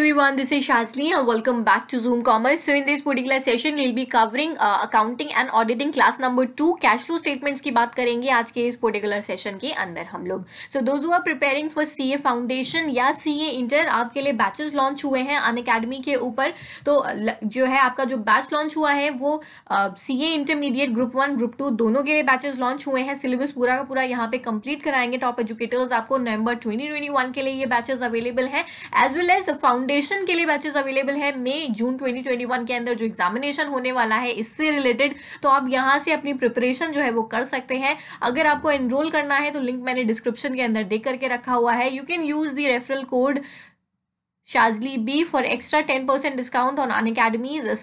everyone, this is Shazli and welcome back to Zoom Commerce. So in this particular session, we'll be covering uh, accounting and auditing class number two, cash flow statements की बात करेंगे आज के इस particular session के अंदर हम लोग. So those who are preparing for CA Foundation या CA inter आपके लिए batches launch हुए हैं अन अकेडमी के ऊपर तो जो है आपका जो batch launch हुआ है वो CA Intermediate Group one Group two दोनों के लिए batches launch हुए हैं syllabus पूरा का पूरा यहाँ पे complete कराएंगे top educators आपको november 2021 के लिए ये batches available हैं as well as foundation के लिए बैचेस अवेलेबल है मई जून 2021 के अंदर जो एग्जामिनेशन होने वाला है इससे रिलेटेड तो आप यहाँ से अपनी प्रिपरेशन जो है वो कर सकते हैं अगर आपको एनरोल करना है तो लिंक मैंने डिस्क्रिप्शन के अंदर दे करके रखा हुआ है you can use the referral code शाजली be for extra ten percent discount on an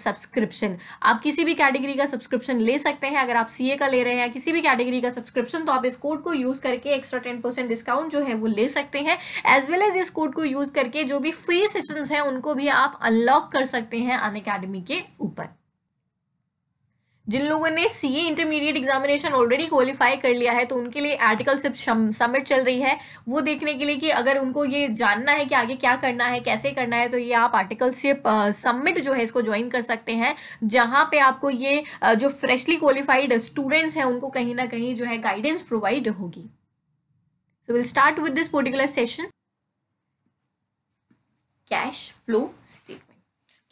subscription आप किसी भी कैटेगरी का सब्सक्रिप्शन ले सकते हैं अगर आप सीए का ले रहे हैं किसी भी कैटेगरी का सब्सक्रिप्शन तो आप इस कोड को यूज करके एक्स्ट्रा टेन परसेंट डिस्काउंट जो है वो ले सकते हैं एज वेल एज इस कोड को यूज करके जो भी फ्री सेशन हैं उनको भी आप अनलॉक कर सकते हैं अन के ऊपर जिन लोगों ने C A intermediate examination already qualify कर लिया है तो उनके लिए आर्टिकल सिर्फ समिट चल रही है वो देखने के लिए कि अगर उनको ये जानना है कि आगे क्या करना है कैसे करना है तो ये आप आर्टिकलशिप समिट जो है इसको ज्वाइन कर सकते हैं जहाँ पे आपको ये जो फ्रेशली क्वालिफाइड स्टूडेंट्स हैं उनको कहीं ना कहीं जो है गाइडेंस प्रोवाइड होगी so will start with this particular session cash flow statement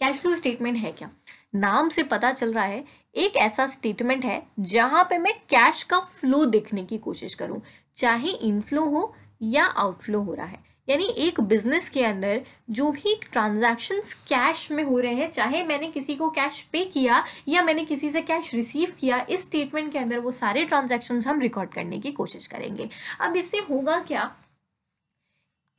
cash flow statement है क्या नाम से पता चल रहा है एक ऐसा स्टेटमेंट है जहां पे मैं कैश का फ्लो देखने की कोशिश करूं चाहे इनफ्लो हो या आउटफ्लो हो रहा है यानी एक बिजनेस के अंदर जो भी ट्रांजैक्शंस कैश में हो रहे हैं चाहे मैंने किसी को कैश पे किया या मैंने किसी से कैश रिसीव किया इस स्टेटमेंट के अंदर वो सारे ट्रांजैक्शंस हम रिकॉर्ड करने की कोशिश करेंगे अब इससे होगा क्या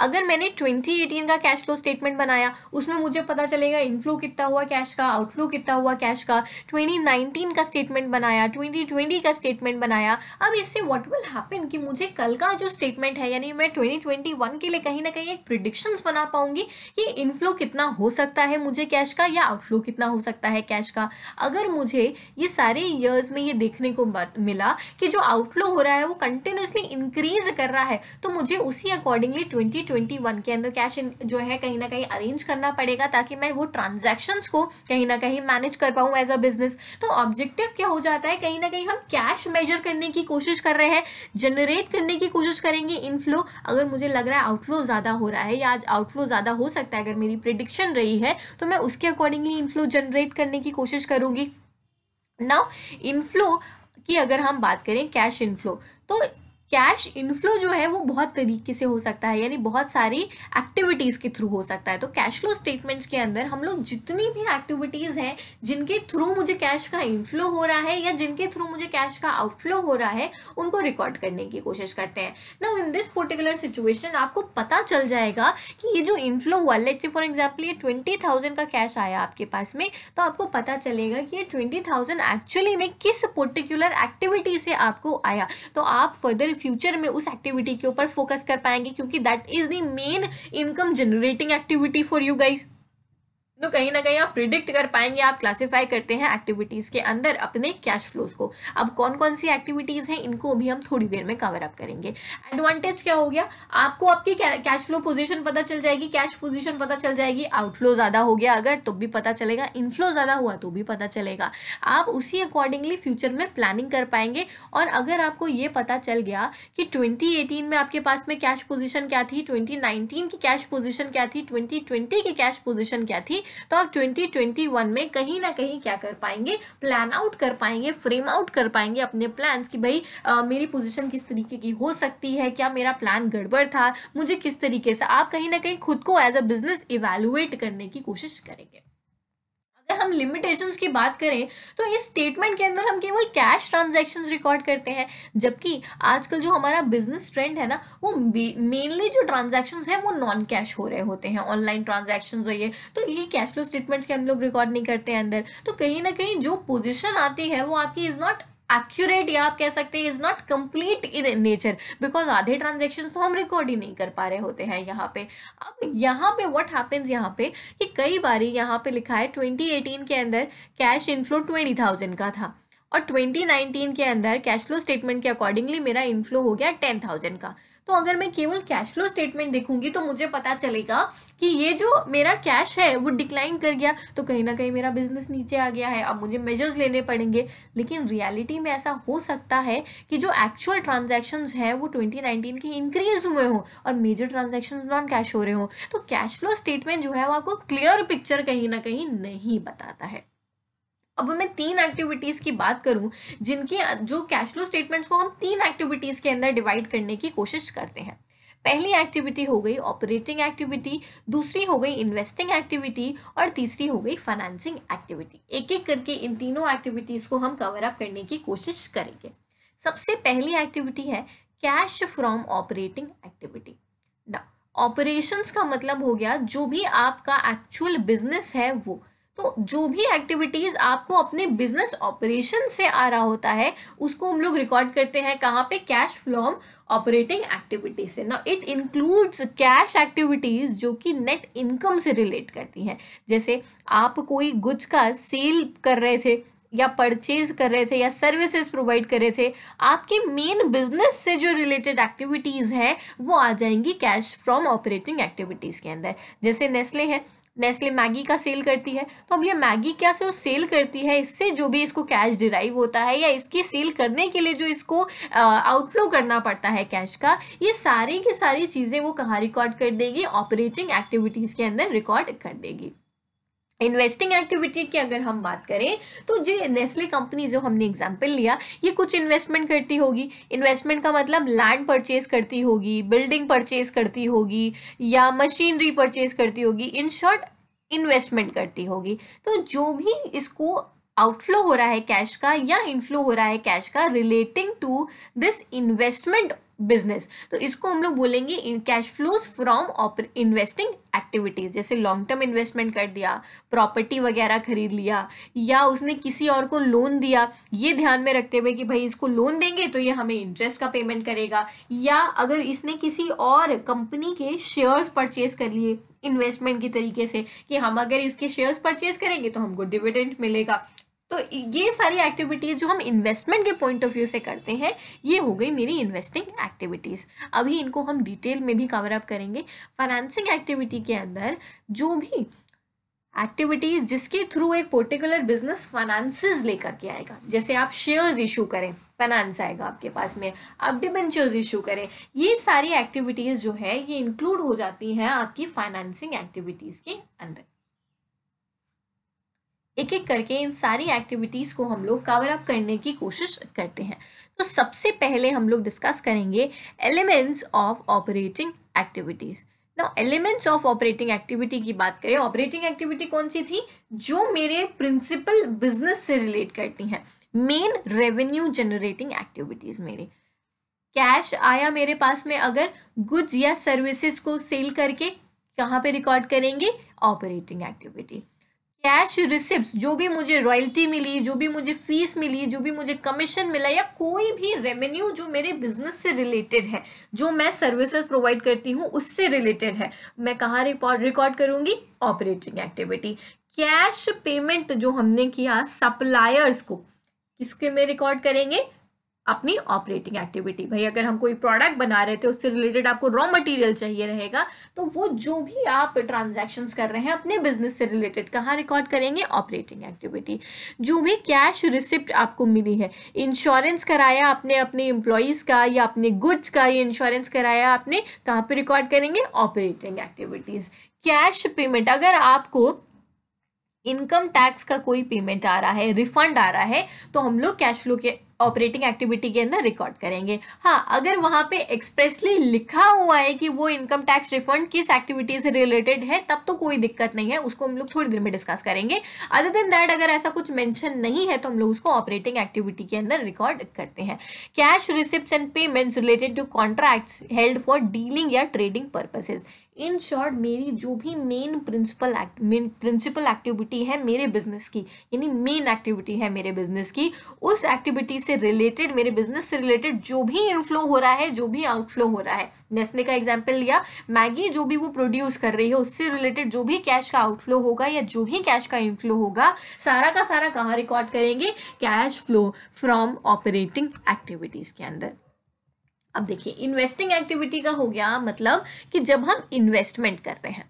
अगर मैंने 2018 का कैश फ्लो स्टेटमेंट बनाया उसमें मुझे पता चलेगा इनफ्लो कितना हुआ कैश का आउटफ्लो कितना हुआ कैश का 2019 का स्टेटमेंट बनाया 2020 का स्टेटमेंट बनाया अब इससे व्हाट विल हैपन कि मुझे कल का जो स्टेटमेंट है यानी मैं 2021 के लिए कहीं ना कहीं एक प्रिडिक्शंस बना पाऊंगी कि इनफ्लो कितना हो सकता है मुझे कैश का या आउटफ्लो कितना हो सकता है कैश का अगर मुझे ये सारे ईयर्स में ये देखने को मिला कि जो आउटफ्लो हो रहा है वो कंटिन्यूसली इंक्रीज कर रहा है तो मुझे उसी अकॉर्डिंगली ट्वेंटी 2021 के अंदर कैश इन जो है कहीं ना कहीं अरेंज करना पड़ेगा ताकि मैं वो ट्रांजेक्शन को कहीं ना कहीं मैनेज कर पाऊँ एज अ बिजनेस तो ऑब्जेक्टिव क्या हो जाता है कहीं ना कहीं हम कैश मेजर करने की कोशिश कर रहे हैं जनरेट करने की कोशिश करेंगे इनफ्लो अगर मुझे लग रहा है आउटफ्लो ज़्यादा हो रहा है या आज आउटफ्लो ज़्यादा हो सकता है अगर मेरी प्रिडिक्शन रही है तो मैं उसके अकॉर्डिंगली इनफ्लो जनरेट करने की कोशिश करूँगी नाउ इनफ्लो की अगर हम बात करें कैश इनफ्लो तो कैश इनफ्लो जो है वो बहुत तरीके से हो सकता है यानी बहुत सारी एक्टिविटीज़ के थ्रू हो सकता है तो कैश फ्लो स्टेटमेंट्स के अंदर हम लोग जितनी भी एक्टिविटीज़ हैं जिनके थ्रू मुझे कैश का इनफ्लो हो रहा है या जिनके थ्रू मुझे कैश का आउटफ्लो हो रहा है उनको रिकॉर्ड करने की कोशिश करते हैं now in this particular situation आपको पता चल जाएगा कि ये जो इनफ्लो हुआ लेट से फॉर एग्जाम्पल ये ट्वेंटी थाउजेंड का कैश आया आपके पास में तो आपको पता चलेगा कि ये ट्वेंटी थाउजेंड एक्चुअली में किस पर्टिकुलर एक्टिविटी से आपको आया तो आप फर्दर फ्यूचर में उस एक्टिविटी के ऊपर फोकस कर पाएंगे क्योंकि that is the main income generating activity for you guys तो कहीं ना कहीं आप प्रिडिक्ट कर पाएंगे आप क्लासिफाई करते हैं एक्टिविटीज़ के अंदर अपने कैश फ्लोज को अब कौन कौन सी एक्टिविटीज़ हैं इनको भी हम थोड़ी देर में कवर अप करेंगे एडवांटेज क्या हो गया आपको आपकी कैश फ्लो पोजीशन पता चल जाएगी कैश पोजीशन पता चल जाएगी आउटफ्लो ज़्यादा हो गया अगर तो भी पता चलेगा इनफ्लो ज़्यादा हुआ तो भी पता चलेगा आप उसी अकॉर्डिंगली फ्यूचर में प्लानिंग कर पाएंगे और अगर आपको ये पता चल गया कि ट्वेंटी में आपके पास में कैश पोजिशन क्या थी ट्वेंटी की कैश पोजिशन क्या थी ट्वेंटी की कैश पोजिशन क्या थी तो आप 2021 में कहीं ना कहीं क्या कर पाएंगे प्लान आउट कर पाएंगे फ्रेम आउट कर पाएंगे अपने प्लान कि भाई आ, मेरी पोजिशन किस तरीके की हो सकती है क्या मेरा प्लान गड़बड़ था मुझे किस तरीके से आप कहीं ना कहीं खुद को एज अ बिजनेस इवेलुएट करने की कोशिश करेंगे हम लिमिटेशंस की बात करें तो इस स्टेटमेंट के अंदर हम केवल कैश ट्रांजैक्शंस रिकॉर्ड करते हैं जबकि आजकल जो हमारा बिजनेस ट्रेंड है ना वो मेनली जो ट्रांजैक्शंस है वो नॉन कैश हो रहे होते हैं ऑनलाइन ट्रांजैक्शंस हो ये तो ये कैश फ्लो स्टेटमेंट्स के हम लोग रिकॉर्ड नहीं करते हैं अंदर तो कहीं ना कहीं जो पोजिशन आती है वो आपकी इज़ नॉट एक्यूरेट या आप कह सकते हैं is not complete in nature because आधे ट्रांजेक्शन तो हम रिकॉर्ड ही नहीं कर पा रहे होते हैं यहाँ पे अब यहाँ पे व्हाट हैपेंस यहाँ पे कि कई बार यहाँ पे लिखा है 2018 के अंदर कैश इनफ्लो 20,000 का था और 2019 के अंदर कैश फ्लो स्टेटमेंट के अकॉर्डिंगली मेरा इनफ्लो हो गया थाउजेंड का तो अगर मैं केवल कैश फ्लो स्टेटमेंट देखूंगी तो मुझे पता चलेगा कि ये जो मेरा कैश है वो डिक्लाइन कर गया तो कहीं ना कहीं मेरा बिजनेस नीचे आ गया है अब मुझे मेजर्स लेने पड़ेंगे लेकिन रियलिटी में ऐसा हो सकता है कि जो एक्चुअल ट्रांजेक्शन है वो 2019 के इंक्रीज हुए हों और मेजर ट्रांजेक्शन नॉन कैश हो रहे हों तो कैश फ्लो स्टेटमेंट जो है वो आपको क्लियर पिक्चर कहीं ना कहीं नहीं बताता है अब मैं तीन एक्टिविटीज़ की बात करूं जिनके जो कैश फ्लो स्टेटमेंट्स को हम तीन एक्टिविटीज़ के अंदर डिवाइड करने की कोशिश करते हैं पहली एक्टिविटी हो गई ऑपरेटिंग एक्टिविटी दूसरी हो गई इन्वेस्टिंग एक्टिविटी और तीसरी हो गई फाइनेंसिंग एक्टिविटी एक एक करके इन तीनों एक्टिविटीज़ को हम कवर अप करने की कोशिश करेंगे सबसे पहली एक्टिविटी है cash from operating activity operations का मतलब हो गया जो भी आपका एक्चुअल बिजनेस है वो तो जो भी एक्टिविटीज़ आपको अपने बिजनेस ऑपरेशन से आ रहा होता है उसको हम लोग रिकॉर्ड करते हैं कहाँ पे कैश फ्लॉम ऑपरेटिंग एक्टिविटीज से ना इट इंक्लूड्स कैश एक्टिविटीज़ जो कि नेट इनकम से रिलेट करती हैं जैसे आप कोई गुज का सेल कर रहे थे या परचेज कर रहे थे या सर्विसेज प्रोवाइड कर रहे थे आपके मेन बिजनेस से जो रिलेटेड एक्टिविटीज़ हैं वो आ जाएंगी कैश फ्रॉम ऑपरेटिंग एक्टिविटीज़ के अंदर जैसे नेस्ले है नेस्ले मैगी का सेल करती है तो अब ये मैगी क्या से वो सेल करती है इससे जो भी इसको कैश डिराइव होता है या इसकी सेल करने के लिए जो इसको आउटफ्लो करना पड़ता है कैश का ये सारी की सारी चीज़ें वो कहाँ रिकॉर्ड कर देगी ऑपरेटिंग एक्टिविटीज़ के अंदर रिकॉर्ड कर देगी इन्वेस्टिंग एक्टिविटी की अगर हम बात करें तो जो नेस्ले कंपनी जो हमने एग्जाम्पल लिया ये कुछ इन्वेस्टमेंट करती होगी इन्वेस्टमेंट का मतलब लैंड परचेज करती होगी बिल्डिंग परचेज करती होगी या मशीनरी परचेज करती होगी इन शॉर्ट इन्वेस्टमेंट करती होगी तो जो भी इसको आउटफ्लो हो रहा है कैश का या इनफ्लो हो रहा है कैश का relating to this investment business तो इसको हम लोग बोलेंगे in cash flows from investing activities जैसे लॉन्ग टर्म इन्वेस्टमेंट कर दिया प्रॉपर्टी वगैरह खरीद लिया या उसने किसी और को लोन दिया ये ध्यान में रखते हुए कि भाई इसको लोन देंगे तो ये हमें इंटरेस्ट का पेमेंट करेगा या अगर इसने किसी और कंपनी के शेयर्स परचेज कर लिए इन्वेस्टमेंट के तरीके से कि हम अगर इसके शेयर्स परचेज करेंगे तो हमको डिविडेंड मिलेगा तो ये सारी एक्टिविटीज़ जो हम इन्वेस्टमेंट के पॉइंट ऑफ व्यू से करते हैं ये हो गई मेरी इन्वेस्टिंग एक्टिविटीज़ अभी इनको हम डिटेल में भी कवर अप करेंगे फाइनेंसिंग एक्टिविटी के अंदर जो भी एक्टिविटीज जिसके थ्रू एक पर्टिकुलर बिजनेस फाइनेंसिस लेकर के आएगा जैसे आप शेयर्स इशू करें फाइनेंस आएगा आपके पास में आप डिबेंचर्स इशू करें ये सारी एक्टिविटीज़ जो है ये इंक्लूड हो जाती हैं आपकी फाइनेंसिंग एक्टिविटीज़ के अंदर एक एक करके इन सारी एक्टिविटीज़ को हम लोग कवर अप करने की कोशिश करते हैं तो सबसे पहले हम लोग डिस्कस करेंगे एलिमेंट्स ऑफ ऑपरेटिंग एक्टिविटीज़ ना एलिमेंट्स ऑफ ऑपरेटिंग एक्टिविटी की बात करें ऑपरेटिंग एक्टिविटी कौन सी थी जो मेरे प्रिंसिपल बिजनेस से रिलेट करती हैं मेन रेवेन्यू जनरेटिंग एक्टिविटीज़ मेरी कैश आया मेरे पास में अगर गुड्स या सर्विसेज को सेल करके कहाँ पे रिकॉर्ड करेंगे ऑपरेटिंग एक्टिविटी कैश रिसिप्ट जो भी मुझे रॉयल्टी मिली जो भी मुझे फीस मिली जो भी मुझे कमीशन मिला या कोई भी रेवेन्यू जो मेरे बिजनेस से रिलेटेड है जो मैं सर्विसेज प्रोवाइड करती हूँ उससे रिलेटेड है मैं कहाँ रिकॉर्ड करूंगी ऑपरेटिंग एक्टिविटी कैश पेमेंट जो हमने किया सप्लायर्स को किसके में रिकॉर्ड करेंगे अपनी ऑपरेटिंग एक्टिविटी भाई अगर हम कोई प्रोडक्ट बना रहे थे उससे रिलेटेड आपको रॉ मटेरियल चाहिए रहेगा तो वो जो भी आप ट्रांजैक्शंस कर रहे हैं अपने बिजनेस से रिलेटेड कहाँ रिकॉर्ड करेंगे ऑपरेटिंग एक्टिविटी जो भी कैश रिसिप्ट आपको मिली है इंश्योरेंस कराया आपने अपने एम्प्लॉयज़ का या अपने गुड्स का या इंश्योरेंस कराया आपने कहाँ पर रिकॉर्ड करेंगे ऑपरेटिंग एक्टिविटीज़ कैश पेमेंट अगर आपको इनकम टैक्स का कोई पेमेंट आ रहा है रिफंड आ रहा है तो हम लोग कैश फ्लो के ऑपरेटिंग एक्टिविटी के अंदर रिकॉर्ड करेंगे हाँ अगर वहाँ पे एक्सप्रेसली लिखा हुआ है कि वो इनकम टैक्स रिफंड किस एक्टिविटी से रिलेटेड है तब तो कोई दिक्कत नहीं है उसको हम लोग थोड़ी देर में डिस्कस करेंगे अदर देन दैट अगर ऐसा कुछ मेंशन नहीं है तो हम लोग उसको ऑपरेटिंग एक्टिविटी के अंदर रिकॉर्ड करते हैं cash receipt and payments related to contracts held for dealing या ट्रेडिंग पर्पसेज इन शॉर्ट मेरी जो भी main principal act main principal activity है मेरे बिजनेस की यानी मेन एक्टिविटी है मेरे बिजनेस की उस एक्टिविटी से रिलेटेड मेरे बिजनेस से रिलेटेड जो भी इनफ्लो हो रहा है जो भी आउटफ्लो हो रहा है नेस्ले का एग्जाम्पल लिया मैगी जो भी वो प्रोड्यूस कर रही है उससे रिलेटेड जो भी कैश का आउटफ्लो होगा या जो भी कैश का इनफ्लो होगा सारा का सारा कहाँ रिकॉर्ड करेंगे cash flow from operating activities के अंदर अब देखिए इन्वेस्टिंग एक्टिविटी का हो गया मतलब कि जब हम इन्वेस्टमेंट कर रहे हैं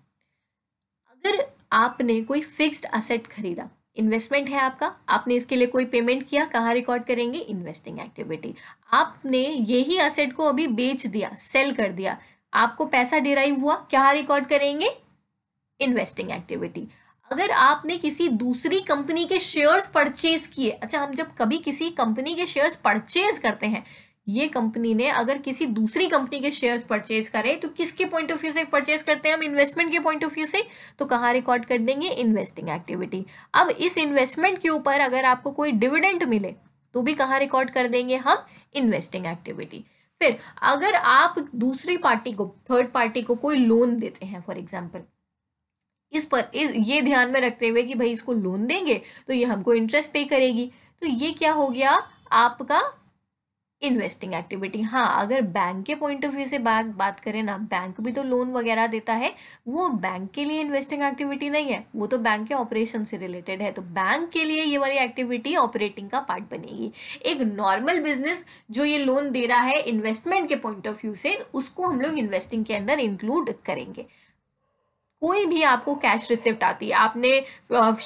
अगर आपने कोई फिक्स्ड असेट खरीदा इन्वेस्टमेंट है आपका आपने इसके लिए कोई पेमेंट किया कहाँ रिकॉर्ड करेंगे इन्वेस्टिंग एक्टिविटी आपने यही असेट को अभी बेच दिया सेल कर दिया आपको पैसा डिराइव हुआ क्या रिकॉर्ड करेंगे इन्वेस्टिंग एक्टिविटी अगर आपने किसी दूसरी कंपनी के शेयर्स परचेज किए अच्छा हम जब कभी किसी कंपनी के शेयर्स परचेज करते हैं ये कंपनी ने अगर किसी दूसरी कंपनी के शेयर्स परचेज करे तो किसके पॉइंट ऑफ व्यू से परचेज करते हैं हम इन्वेस्टमेंट के पॉइंट ऑफ व्यू से तो कहाँ रिकॉर्ड कर देंगे इन्वेस्टिंग एक्टिविटी अब इस इन्वेस्टमेंट के ऊपर अगर आपको कोई डिविडेंट मिले तो भी कहाँ रिकॉर्ड कर देंगे हम इन्वेस्टिंग एक्टिविटी फिर अगर आप दूसरी पार्टी को थर्ड पार्टी को कोई लोन देते हैं फॉर एग्जाम्पल इस पर इस ये ध्यान में रखते हुए कि भाई इसको लोन देंगे तो ये हमको इंटरेस्ट पे करेगी तो ये क्या हो गया आपका इन्वेस्टिंग एक्टिविटी हाँ अगर बैंक के पॉइंट ऑफ व्यू से बात बात करें ना बैंक भी तो लोन वगैरह देता है वो बैंक के लिए इन्वेस्टिंग एक्टिविटी नहीं है वो तो बैंक के ऑपरेशन से रिलेटेड है तो बैंक के लिए ये वाली एक्टिविटी ऑपरेटिंग का पार्ट बनेगी एक नॉर्मल बिजनेस जो ये लोन दे रहा है इन्वेस्टमेंट के पॉइंट ऑफ व्यू से उसको हम लोग इन्वेस्टिंग के अंदर इंक्लूड करेंगे कोई भी आपको कैश रिसिप्ट आती है आपने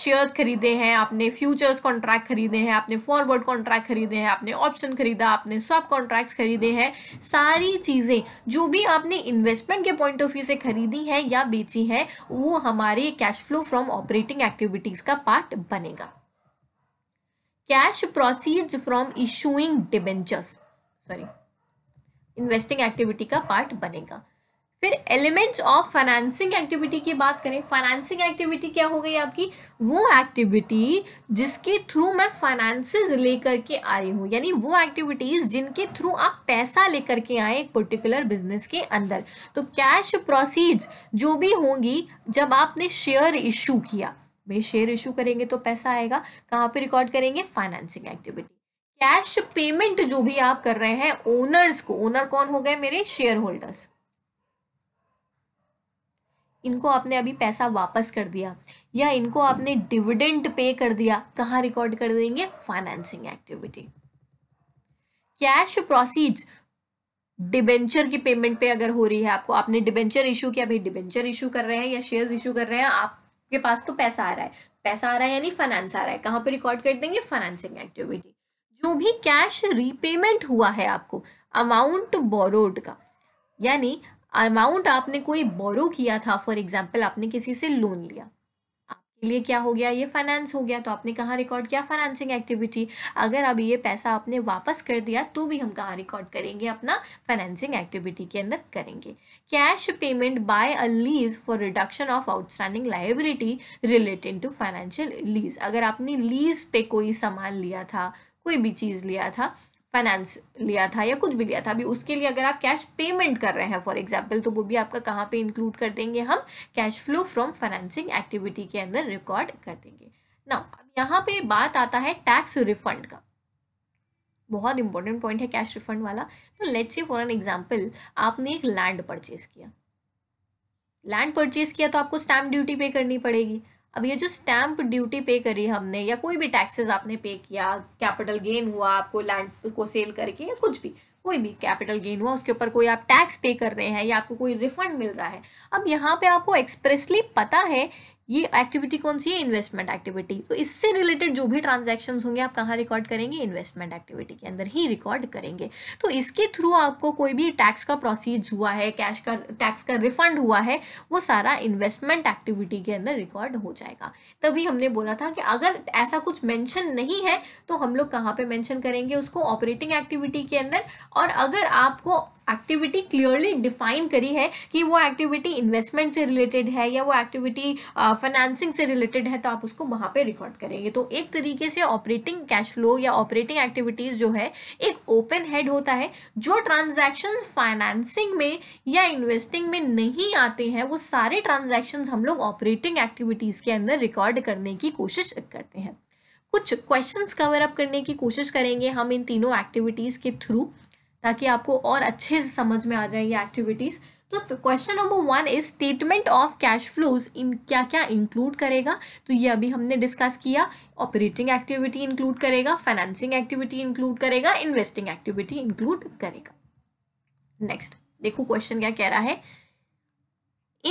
शेयर्स खरीदे हैं आपने फ्यूचर्स कॉन्ट्रैक्ट खरीदे हैं आपने फॉरवर्ड कॉन्ट्रैक्ट खरीदे हैं आपने ऑप्शन खरीदा आपने स्वाप कॉन्ट्रैक्ट खरीदे हैं सारी चीज़ें जो भी आपने इन्वेस्टमेंट के पॉइंट ऑफ व्यू से खरीदी है या बेची है वो हमारे cash flow from operating activities का पार्ट बनेगा cash proceeds from issuing debentures sorry investing activity का पार्ट बनेगा फिर एलिमेंट्स ऑफ फाइनेंसिंग एक्टिविटी की बात करें फाइनेंसिंग एक्टिविटी क्या हो गई आपकी वो एक्टिविटी जिसके थ्रू मैं फाइनेंसेस लेकर के आ रही हूँ यानी वो एक्टिविटीज जिनके थ्रू आप पैसा लेकर के आए एक पर्टिकुलर बिजनेस के अंदर तो कैश प्रोसीड्स जो भी होंगी जब आपने शेयर इशू किया भाई शेयर इशू करेंगे तो पैसा आएगा कहाँ पे रिकॉर्ड करेंगे फाइनेंसिंग एक्टिविटी कैश पेमेंट जो भी आप कर रहे हैं ओनर्स को ओनर कौन हो गए मेरे शेयर होल्डर्स इनको आपने अभी पैसा वापस कर दिया या इनको आपने डिविडेंड पे कर दिया कहाँ रिकॉर्ड कर देंगे financing activity cash proceeds debenture की पेमेंट पे अगर हो रही है आपको आपने डिबेंचर इशू किया भाई डिबेंचर इशू कर रहे हैं या शेयर इशू कर रहे हैं आपके पास तो पैसा आ रहा है पैसा आ रहा है यानी फाइनेंस आ रहा है कहाँ पे रिकॉर्ड कर देंगे फाइनेंसिंग एक्टिविटी जो भी कैश रीपेमेंट हुआ है आपको अमाउंट बोरोड का यानी अमाउंट आपने कोई बोरो किया था फॉर एग्जाम्पल आपने किसी से लोन लिया आपके लिए क्या हो गया ये फाइनेंस हो गया तो आपने कहाँ रिकॉर्ड किया फाइनेंसिंग एक्टिविटी अगर अब ये पैसा आपने वापस कर दिया तो भी हम कहाँ रिकॉर्ड करेंगे अपना फाइनेंसिंग एक्टिविटी के अंदर करेंगे cash payment by a lease for reduction of outstanding liability related to financial lease अगर आपने लीज पे कोई सामान लिया था कोई भी चीज़ लिया था फाइनेंस लिया था या कुछ भी लिया था अभी उसके लिए अगर आप कैश पेमेंट कर रहे हैं फॉर एग्जाम्पल तो वो भी आपका कहाँ पे इंक्लूड कर देंगे हम cash flow from financing activity के अंदर रिकॉर्ड कर देंगे ना अब यहाँ पे बात आता है टैक्स रिफंड का बहुत इंपॉर्टेंट पॉइंट है कैश रिफंड वाला तो let's say for an example आपने एक लैंड परचेज किया लैंड परचेज किया तो आपको स्टैम्प ड्यूटी पे करनी पड़ेगी अब ये जो स्टैंप ड्यूटी पे करी हमने या कोई भी टैक्सेस आपने पे किया कैपिटल गेन हुआ आपको लैंड को सेल करके या कुछ भी कोई भी कैपिटल गेन हुआ उसके ऊपर कोई आप टैक्स पे कर रहे हैं या आपको कोई रिफंड मिल रहा है अब यहाँ पे आपको एक्सप्रेसली पता है ये एक्टिविटी कौन सी है इन्वेस्टमेंट एक्टिविटी तो इससे रिलेटेड जो भी ट्रांजेक्शन होंगे आप कहाँ रिकॉर्ड करेंगे इन्वेस्टमेंट एक्टिविटी के अंदर ही रिकॉर्ड करेंगे तो इसके थ्रू आपको कोई भी टैक्स का प्रोसीज हुआ है कैश का टैक्स का रिफंड हुआ है वो सारा इन्वेस्टमेंट एक्टिविटी के अंदर रिकॉर्ड हो जाएगा तभी हमने बोला था कि अगर ऐसा कुछ मैंशन नहीं है तो हम लोग कहाँ पर मैंशन करेंगे उसको ऑपरेटिंग एक्टिविटी के अंदर और अगर आपको एक्टिविटी क्लियरली डिफाइन करी है कि वो एक्टिविटी इन्वेस्टमेंट से रिलेटेड है या वो एक्टिविटी फाइनेंसिंग uh, से रिलेटेड है तो आप उसको वहाँ पे रिकॉर्ड करेंगे तो एक तरीके से ऑपरेटिंग कैश फ्लो या ऑपरेटिंग एक्टिविटीज़ जो है एक ओपन हेड होता है जो ट्रांजेक्शन फाइनेंसिंग में या इन्वेस्टिंग में नहीं आते हैं वो सारे ट्रांजेक्शन हम लोग ऑपरेटिंग एक्टिविटीज़ के अंदर रिकॉर्ड करने की कोशिश करते हैं कुछ क्वेश्चंस कवर अप करने की कोशिश करेंगे हम इन तीनों एक्टिविटीज़ के थ्रू ताकि आपको और अच्छे से समझ में आ जाए ये एक्टिविटीज़ तो question number one is statement of cash flows in क्या क्या इंक्लूड करेगा तो ये अभी हमने डिस्कस किया ऑपरेटिंग एक्टिविटी इंक्लूड करेगा फाइनेंसिंग एक्टिविटी इंक्लूड करेगा इन्वेस्टिंग एक्टिविटी इंक्लूड करेगा नेक्स्ट देखो क्वेश्चन क्या कह रहा है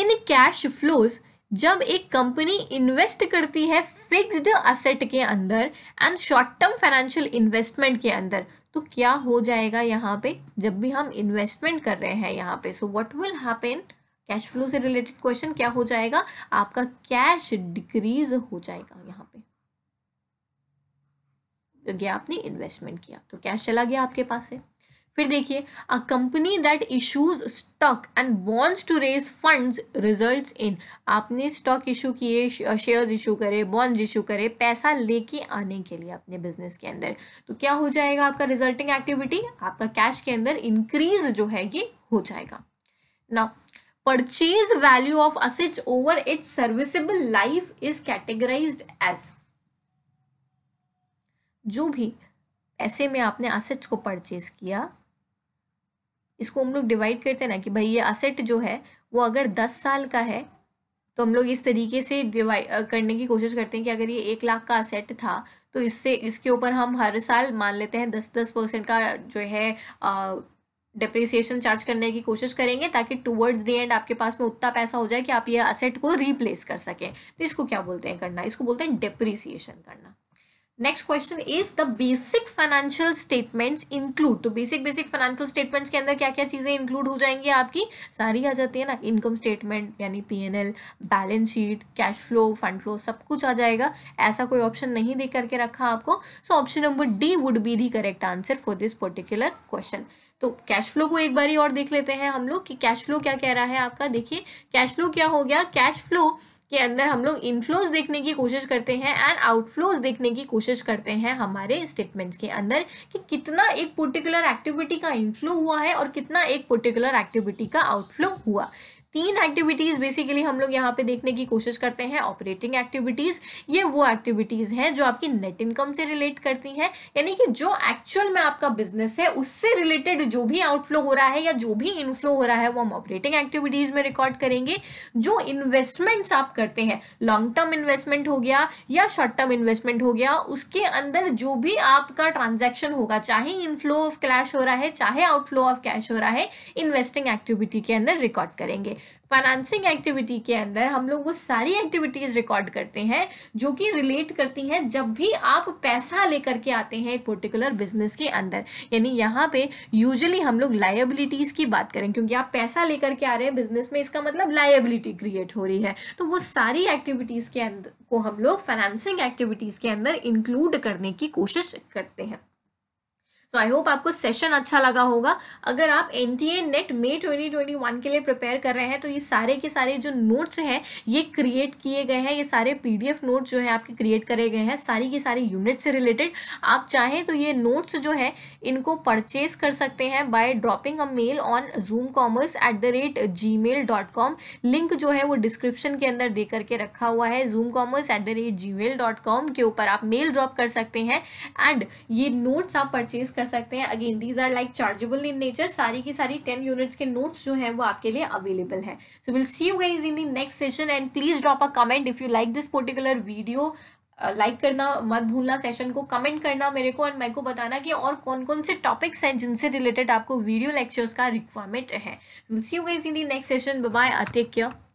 इन कैश फ्लोज जब एक कंपनी इन्वेस्ट करती है फिक्स्ड असेट के अंदर and short term financial investment के अंदर तो क्या हो जाएगा यहाँ पे जब भी हम इन्वेस्टमेंट कर रहे हैं यहाँ पे so what will happen cash flow से रिलेटेड क्वेश्चन क्या हो जाएगा आपका कैश डिक्रीज हो जाएगा यहाँ पे तो आपने इन्वेस्टमेंट किया तो कैश चला गया आपके पास से फिर देखिए a company that issues stock and bonds to raise funds results in आपने स्टॉक इशू किए शेयर्स इशू करे बॉन्ड्स इशू करे पैसा लेके आने के लिए अपने बिजनेस के अंदर तो क्या हो जाएगा आपका रिजल्टिंग एक्टिविटी आपका कैश के अंदर इंक्रीज जो है कि हो जाएगा ना purchase value of assets over its serviceable life is categorize as जो भी ऐसे में आपने असेट्स को परचेज किया इसको हम लोग डिवाइड करते हैं ना कि भाई ये असेट जो है वो अगर दस साल का है तो हम लोग इस तरीके से डिवाइड करने की कोशिश करते हैं कि अगर ये एक लाख का असेट था तो इससे इसके ऊपर हम हर साल मान लेते हैं दस दस परसेंट का जो है डिप्रिसिएशन चार्ज करने की कोशिश करेंगे ताकि टूवर्ड्स दी एंड आपके पास में उतना पैसा हो जाए कि आप ये असेट को रिप्लेस कर सकें तो इसको क्या बोलते हैं करना इसको बोलते हैं डिप्रिसिएशन करना next question is the basic financial statements include तो बेसिक बेसिक फाइनेंशियल स्टेटमेंट्स के अंदर क्या क्या चीज़ें इंक्लूड हो जाएंगी आपकी सारी आ जाती है ना इनकम स्टेटमेंट यानी PNL balance sheet cash flow fund flow सब कुछ आ जाएगा ऐसा कोई ऑप्शन नहीं दे करके रखा आपको so option number D would be the correct answer for this particular question तो कैश फ्लो को एक बार और देख लेते हैं हम लोग कि कैश फ्लो क्या कह रहा है आपका देखिए कैश फ्लो क्या हो गया कैश फ्लो के अंदर हम लोग इनफ्लोज देखने की कोशिश करते हैं एंड आउटफ्लोज देखने की कोशिश करते हैं हमारे स्टेटमेंट्स के अंदर कि कितना एक पर्टिकुलर एक्टिविटी का इनफ्लो हुआ है और कितना एक पर्टिकुलर एक्टिविटी का आउटफ्लो हुआ तीन एक्टिविटीज़ बेसिकली हम लोग यहाँ पे देखने की कोशिश करते हैं ऑपरेटिंग एक्टिविटीज़ ये वो एक्टिविटीज़ हैं जो आपकी नेट इनकम से रिलेट करती हैं यानी कि जो एक्चुअल में आपका बिजनेस है उससे रिलेटेड जो भी आउटफ्लो हो रहा है या जो भी इनफ्लो हो रहा है वो हम ऑपरेटिंग एक्टिविटीज़ में रिकॉर्ड करेंगे जो इन्वेस्टमेंट्स आप करते हैं लॉन्ग टर्म इन्वेस्टमेंट हो गया या शॉर्ट टर्म इन्वेस्टमेंट हो गया उसके अंदर जो भी आपका ट्रांजेक्शन होगा चाहे इनफ्लो ऑफ कैश हो रहा है चाहे आउटफ्लो ऑफ कैश हो रहा है इन्वेस्टिंग एक्टिविटी के अंदर रिकॉर्ड करेंगे फाइनेंसिंग एक्टिविटी के अंदर हम लोग वो सारी एक्टिविटीज़ रिकॉर्ड करते हैं जो कि रिलेट करती हैं जब भी आप पैसा लेकर के आते हैं एक पर्टिकुलर बिजनेस के अंदर यानी यहाँ पे यूजुअली हम लोग लाइबिलिटीज़ की बात करें क्योंकि आप पैसा लेकर के आ रहे हैं बिजनेस में इसका मतलब लाइबिलिटी क्रिएट हो रही है तो वो सारी एक्टिविटीज़ के अंदर को हम लोग फाइनेंसिंग एक्टिविटीज़ के अंदर इंक्लूड करने की कोशिश करते हैं तो आई होप आपको सेशन अच्छा लगा होगा अगर आप N T A NET May twenty twenty one के लिए प्रिपेयर कर रहे हैं तो ये सारे के सारे जो नोट्स हैं ये क्रिएट किए गए हैं ये सारे पी डी एफ नोट्स जो है आपके क्रिएट करे गए हैं सारी की सारी यूनिट से रिलेटेड आप चाहें तो ये नोट्स जो है इनको परचेज कर सकते हैं by dropping a mail on Zoom Commerce at the rate gmail dot com link जो है वो डिस्क्रिप्शन के अंदर दे करके रखा हुआ है Zoom Commerce at the rate gmail dot com के ऊपर आप मेल ड्रॉप कर सकते हैं एंड ये नोट्स आप परचेज कर सकते हैं again these are like chargeable in nature सारी की सारी टेन यूनिट्स के नोट्स जो हैं वो आपके लिए अवेलेबल हैं so will see you guys in the next session and please drop a comment if you like this particular video like uh, like करना मत भूलना सेशन को कमेंट करना मेरे को और मैं को बताना कि और कौन कौन से टॉपिक्स हैं जिनसे रिलेटेड आपको वीडियो लेक्चर्स का रिक्वायरमेंट है see you guys in the next session bye take care